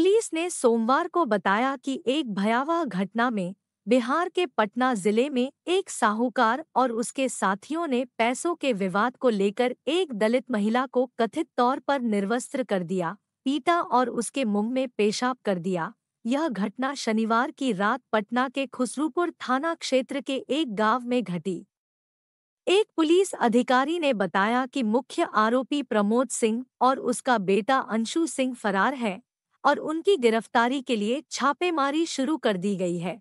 police ने सोमवार को बताया कि एक भयावह घटना में बिहार के पटना जिले में एक साहूकार और उसके साथियों ने पैसों के विवाद को लेकर एक दलित महिला को कथित तौर पर निर्वस्त्र कर दिया पीटा और उसके मुंह में पेशाब कर दिया यह घटना शनिवार की रात पटना के खुसरूपुर थाना क्षेत्र के एक गांव में घटी एक पुलिस अधिकारी ने बताया कि मुख्य आरोपी प्रमोद सिंह और उसका बेटा अंशु सिंह फरार है और उनकी गिरफ्तारी के लिए छापेमारी शुरू कर दी गई है